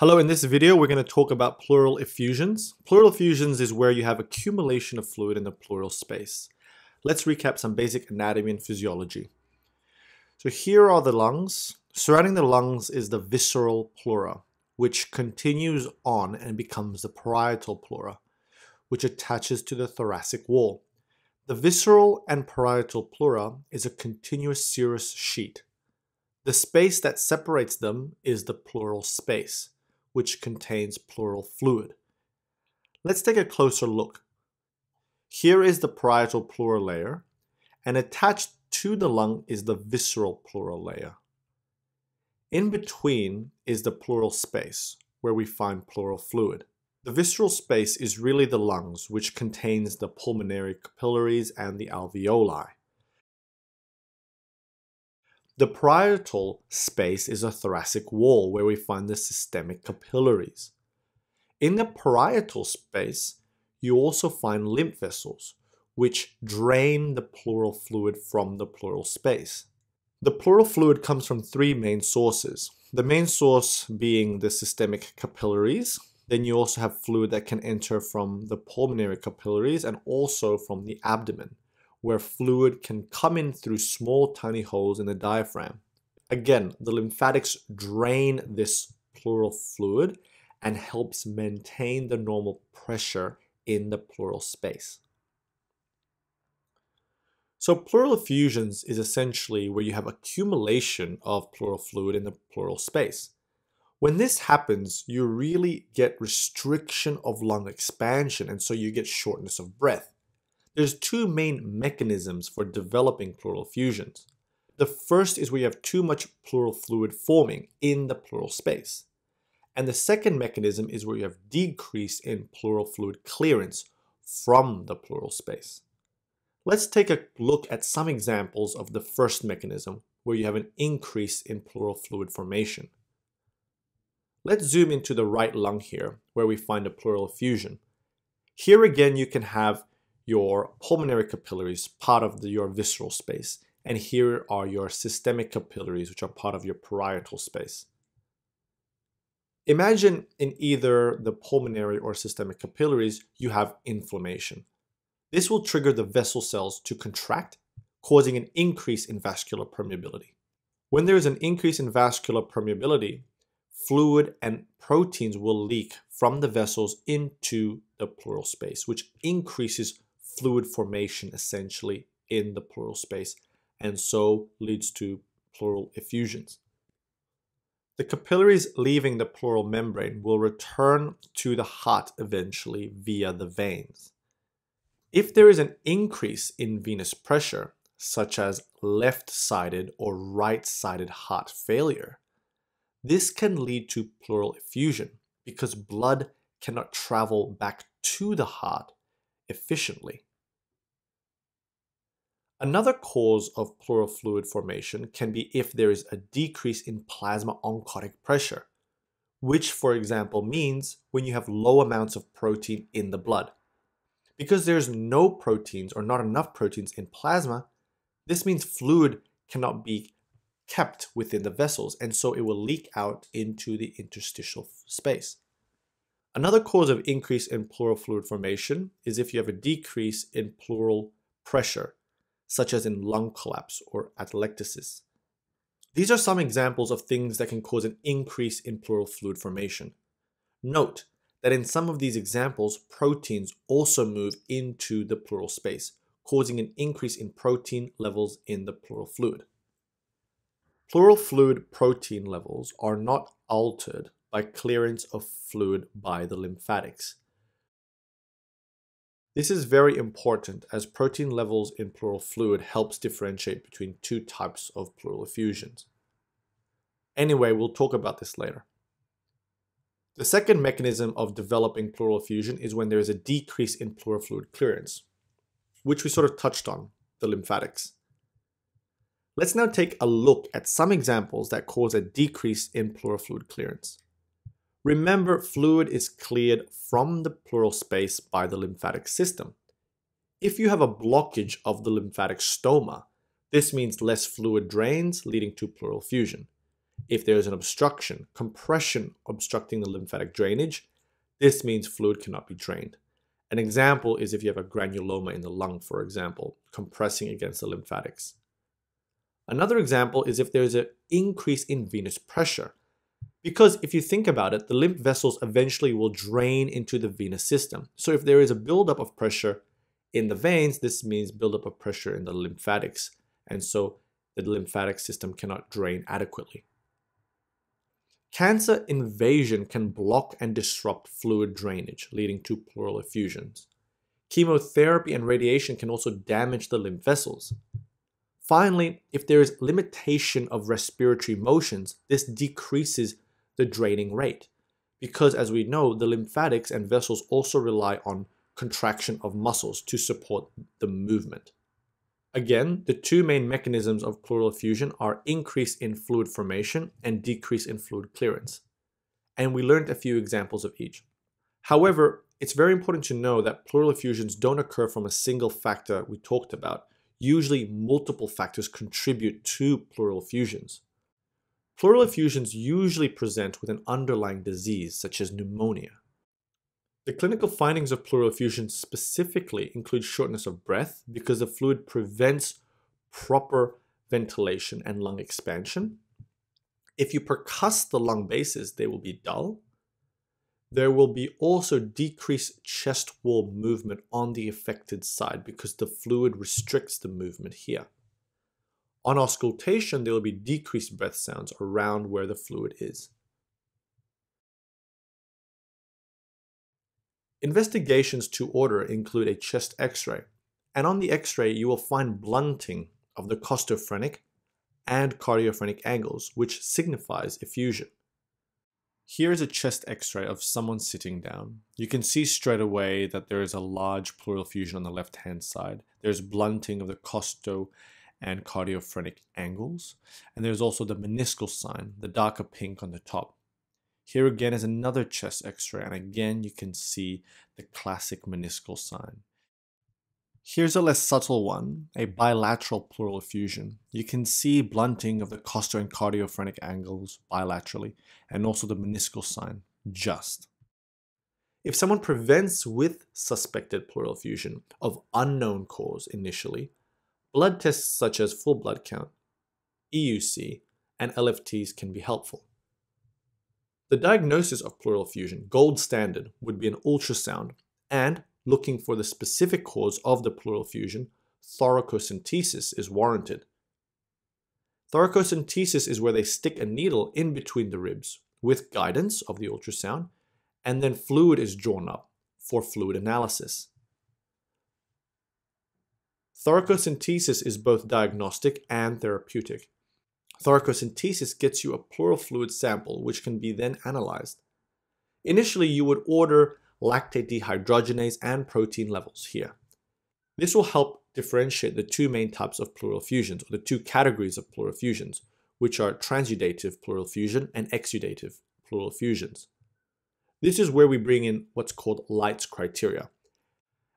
Hello, in this video we're going to talk about pleural effusions. Pleural effusions is where you have accumulation of fluid in the pleural space. Let's recap some basic anatomy and physiology. So here are the lungs. Surrounding the lungs is the visceral pleura, which continues on and becomes the parietal pleura, which attaches to the thoracic wall. The visceral and parietal pleura is a continuous serous sheet. The space that separates them is the pleural space which contains pleural fluid. Let's take a closer look. Here is the parietal pleural layer, and attached to the lung is the visceral pleural layer. In between is the pleural space, where we find pleural fluid. The visceral space is really the lungs, which contains the pulmonary capillaries and the alveoli. The parietal space is a thoracic wall where we find the systemic capillaries. In the parietal space, you also find lymph vessels, which drain the pleural fluid from the pleural space. The pleural fluid comes from three main sources. The main source being the systemic capillaries, then you also have fluid that can enter from the pulmonary capillaries and also from the abdomen where fluid can come in through small tiny holes in the diaphragm. Again, the lymphatics drain this pleural fluid and helps maintain the normal pressure in the pleural space. So pleural effusions is essentially where you have accumulation of pleural fluid in the pleural space. When this happens, you really get restriction of lung expansion and so you get shortness of breath. There's two main mechanisms for developing pleural fusions. The first is where you have too much pleural fluid forming in the pleural space. And the second mechanism is where you have decrease in pleural fluid clearance from the pleural space. Let's take a look at some examples of the first mechanism where you have an increase in pleural fluid formation. Let's zoom into the right lung here where we find a pleural effusion. Here again you can have your pulmonary capillaries, part of the, your visceral space. And here are your systemic capillaries, which are part of your parietal space. Imagine in either the pulmonary or systemic capillaries, you have inflammation. This will trigger the vessel cells to contract, causing an increase in vascular permeability. When there is an increase in vascular permeability, fluid and proteins will leak from the vessels into the pleural space, which increases fluid formation essentially in the pleural space and so leads to pleural effusions. The capillaries leaving the pleural membrane will return to the heart eventually via the veins. If there is an increase in venous pressure, such as left-sided or right-sided heart failure, this can lead to pleural effusion because blood cannot travel back to the heart efficiently. Another cause of pleural fluid formation can be if there is a decrease in plasma oncotic pressure, which, for example, means when you have low amounts of protein in the blood. Because there's no proteins or not enough proteins in plasma, this means fluid cannot be kept within the vessels, and so it will leak out into the interstitial space. Another cause of increase in pleural fluid formation is if you have a decrease in pleural pressure, such as in lung collapse or atelectasis. These are some examples of things that can cause an increase in pleural fluid formation. Note that in some of these examples, proteins also move into the pleural space, causing an increase in protein levels in the pleural fluid. Pleural fluid protein levels are not altered by clearance of fluid by the lymphatics. This is very important as protein levels in pleural fluid helps differentiate between two types of pleural effusions. Anyway, we'll talk about this later. The second mechanism of developing pleural effusion is when there is a decrease in pleural fluid clearance, which we sort of touched on, the lymphatics. Let's now take a look at some examples that cause a decrease in pleural fluid clearance. Remember, fluid is cleared from the pleural space by the lymphatic system. If you have a blockage of the lymphatic stoma, this means less fluid drains, leading to pleural fusion. If there is an obstruction, compression obstructing the lymphatic drainage, this means fluid cannot be drained. An example is if you have a granuloma in the lung, for example, compressing against the lymphatics. Another example is if there is an increase in venous pressure, because if you think about it, the lymph vessels eventually will drain into the venous system. So if there is a buildup of pressure in the veins, this means buildup of pressure in the lymphatics. And so the lymphatic system cannot drain adequately. Cancer invasion can block and disrupt fluid drainage, leading to pleural effusions. Chemotherapy and radiation can also damage the lymph vessels. Finally, if there is limitation of respiratory motions, this decreases the draining rate. Because as we know, the lymphatics and vessels also rely on contraction of muscles to support the movement. Again, the two main mechanisms of pleural effusion are increase in fluid formation and decrease in fluid clearance. And we learned a few examples of each. However, it's very important to know that pleural effusions don't occur from a single factor we talked about. Usually, multiple factors contribute to pleural effusions. Pleural effusions usually present with an underlying disease such as pneumonia. The clinical findings of pleural effusions specifically include shortness of breath because the fluid prevents proper ventilation and lung expansion. If you percuss the lung bases, they will be dull. There will be also decreased chest wall movement on the affected side because the fluid restricts the movement here. On auscultation, there will be decreased breath sounds around where the fluid is. Investigations to order include a chest x-ray, and on the x-ray you will find blunting of the costophrenic and cardiophrenic angles, which signifies effusion. Here is a chest x-ray of someone sitting down. You can see straight away that there is a large pleural fusion on the left-hand side. There's blunting of the costo and cardiophrenic angles. And there's also the meniscal sign, the darker pink on the top. Here again is another chest x-ray and again you can see the classic meniscal sign. Here's a less subtle one, a bilateral pleural effusion. You can see blunting of the costal and cardiophrenic angles bilaterally and also the meniscal sign, just. If someone prevents with suspected pleural effusion of unknown cause initially, Blood tests such as full blood count, EUC, and LFTs can be helpful. The diagnosis of pleural effusion, gold standard, would be an ultrasound and looking for the specific cause of the pleural effusion, thoracocentesis is warranted. Thoracocentesis is where they stick a needle in between the ribs with guidance of the ultrasound, and then fluid is drawn up for fluid analysis. Tharcosynthesis is both diagnostic and therapeutic. Tharcosynthesis gets you a pleural fluid sample, which can be then analyzed. Initially, you would order lactate dehydrogenase and protein levels here. This will help differentiate the two main types of pleural fusions, or the two categories of pleural fusions, which are transudative pleural fusion and exudative pleural fusions. This is where we bring in what's called Light's criteria.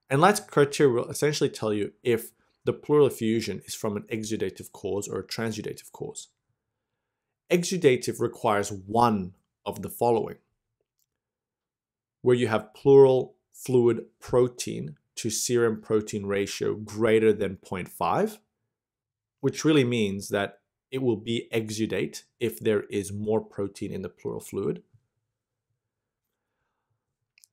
And Light's criteria will essentially tell you if the pleural effusion is from an exudative cause or a transudative cause. Exudative requires one of the following, where you have pleural fluid protein to serum protein ratio greater than 0.5, which really means that it will be exudate if there is more protein in the pleural fluid.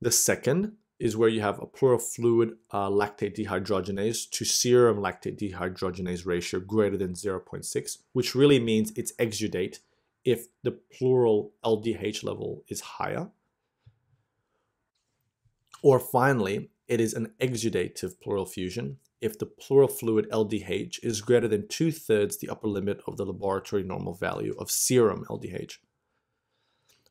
The second is where you have a pleural fluid uh, lactate dehydrogenase to serum lactate dehydrogenase ratio greater than 0.6, which really means it's exudate if the pleural LDH level is higher. Or finally, it is an exudative pleural fusion if the pleural fluid LDH is greater than two thirds the upper limit of the laboratory normal value of serum LDH.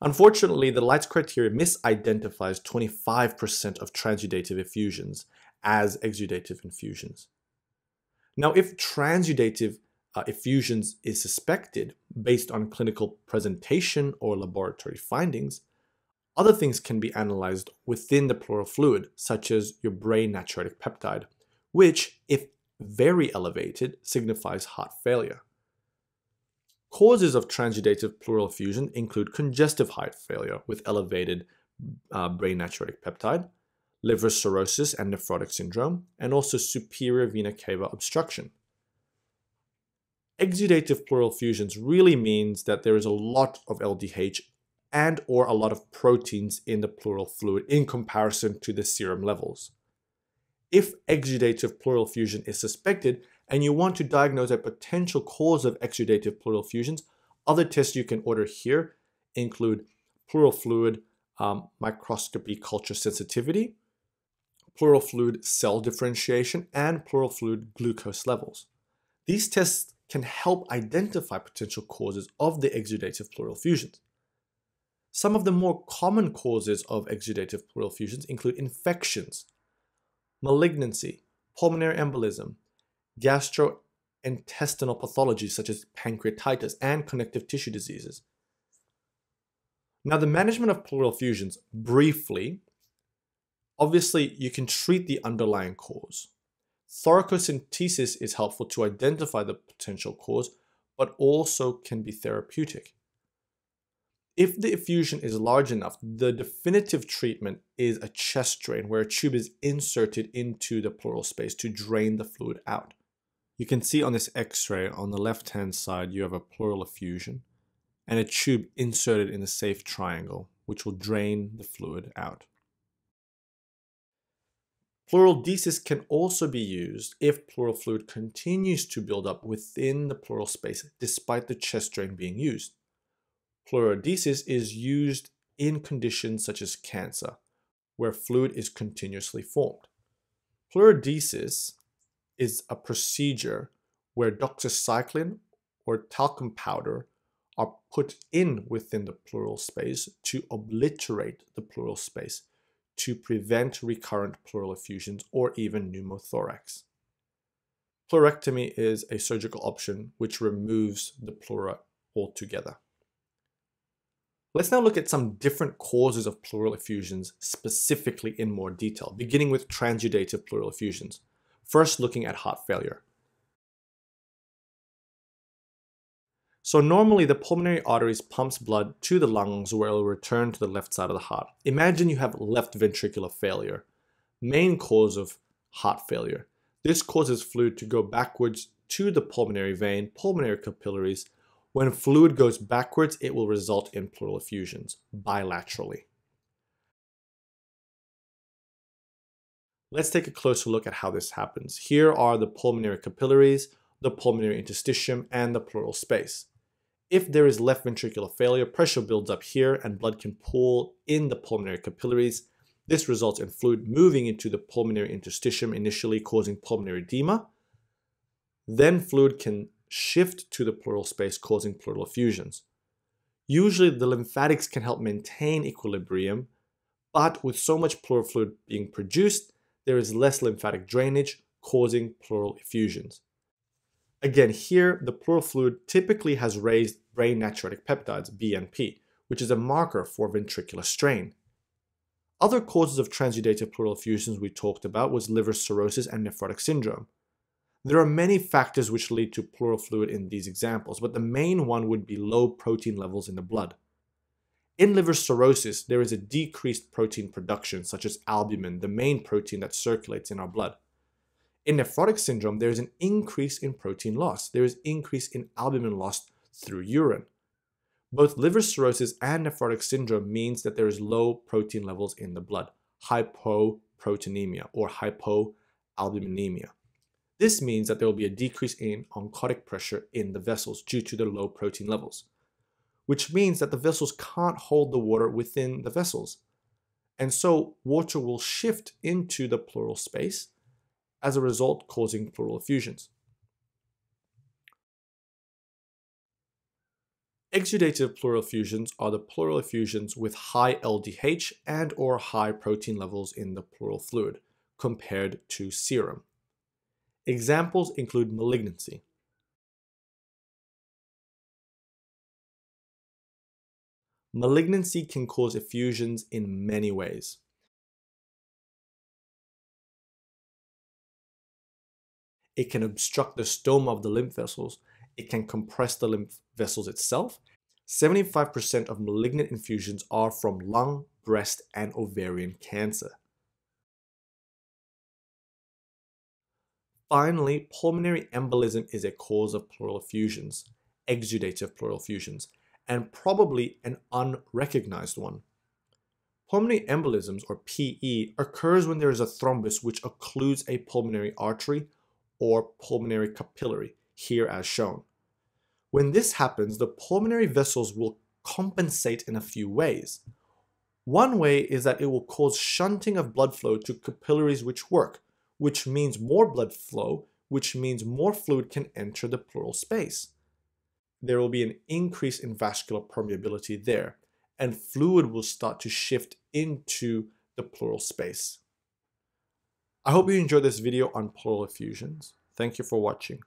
Unfortunately, the Lights criteria misidentifies 25% of transudative effusions as exudative infusions. Now, if transudative uh, effusions is suspected based on clinical presentation or laboratory findings, other things can be analyzed within the pleural fluid, such as your brain natriuretic peptide, which, if very elevated, signifies heart failure. Causes of transudative pleural effusion include congestive heart failure with elevated uh, brain natriuretic peptide, liver cirrhosis and nephrotic syndrome, and also superior vena cava obstruction. Exudative pleural fusions really means that there is a lot of LDH and or a lot of proteins in the pleural fluid in comparison to the serum levels. If exudative pleural fusion is suspected, and you want to diagnose a potential cause of exudative pleural effusions, other tests you can order here include pleural fluid um, microscopy culture sensitivity, pleural fluid cell differentiation, and pleural fluid glucose levels. These tests can help identify potential causes of the exudative pleural effusions. Some of the more common causes of exudative pleural effusions include infections, malignancy, pulmonary embolism, gastrointestinal pathologies such as pancreatitis and connective tissue diseases. Now, the management of pleural effusions, briefly, obviously you can treat the underlying cause. Thoracocentesis is helpful to identify the potential cause, but also can be therapeutic. If the effusion is large enough, the definitive treatment is a chest drain where a tube is inserted into the pleural space to drain the fluid out. You can see on this x-ray on the left hand side you have a pleural effusion and a tube inserted in a safe triangle which will drain the fluid out. Pleural desis can also be used if pleural fluid continues to build up within the pleural space despite the chest drain being used. Pleurodesis is used in conditions such as cancer, where fluid is continuously formed. Pleurodesis is a procedure where doxycycline or talcum powder are put in within the pleural space to obliterate the pleural space to prevent recurrent pleural effusions or even pneumothorax. Pleurectomy is a surgical option which removes the pleura altogether. Let's now look at some different causes of pleural effusions specifically in more detail, beginning with transudative pleural effusions. First, looking at heart failure. So normally the pulmonary arteries pumps blood to the lungs where it will return to the left side of the heart. Imagine you have left ventricular failure, main cause of heart failure. This causes fluid to go backwards to the pulmonary vein, pulmonary capillaries. When fluid goes backwards, it will result in pleural effusions bilaterally. Let's take a closer look at how this happens. Here are the pulmonary capillaries, the pulmonary interstitium, and the pleural space. If there is left ventricular failure, pressure builds up here and blood can pool in the pulmonary capillaries. This results in fluid moving into the pulmonary interstitium, initially causing pulmonary edema. Then fluid can shift to the pleural space, causing pleural effusions. Usually the lymphatics can help maintain equilibrium, but with so much pleural fluid being produced, there is less lymphatic drainage, causing pleural effusions. Again, here, the pleural fluid typically has raised brain natriuretic peptides, BNP, which is a marker for ventricular strain. Other causes of transudative pleural effusions we talked about was liver cirrhosis and nephrotic syndrome. There are many factors which lead to pleural fluid in these examples, but the main one would be low protein levels in the blood. In liver cirrhosis, there is a decreased protein production, such as albumin, the main protein that circulates in our blood. In nephrotic syndrome, there is an increase in protein loss. There is increase in albumin loss through urine. Both liver cirrhosis and nephrotic syndrome means that there is low protein levels in the blood, hypoproteinemia or hypoalbuminemia. This means that there will be a decrease in oncotic pressure in the vessels due to the low protein levels which means that the vessels can't hold the water within the vessels. And so water will shift into the pleural space, as a result, causing pleural effusions. Exudative pleural effusions are the pleural effusions with high LDH and or high protein levels in the pleural fluid compared to serum. Examples include malignancy, Malignancy can cause effusions in many ways. It can obstruct the stoma of the lymph vessels. It can compress the lymph vessels itself. 75% of malignant infusions are from lung, breast, and ovarian cancer. Finally, pulmonary embolism is a cause of pleural effusions, exudative pleural effusions, and probably an unrecognized one. Pulmonary embolisms, or PE, occurs when there is a thrombus which occludes a pulmonary artery or pulmonary capillary, here as shown. When this happens, the pulmonary vessels will compensate in a few ways. One way is that it will cause shunting of blood flow to capillaries which work, which means more blood flow, which means more fluid can enter the pleural space there will be an increase in vascular permeability there, and fluid will start to shift into the pleural space. I hope you enjoyed this video on pleural effusions. Thank you for watching.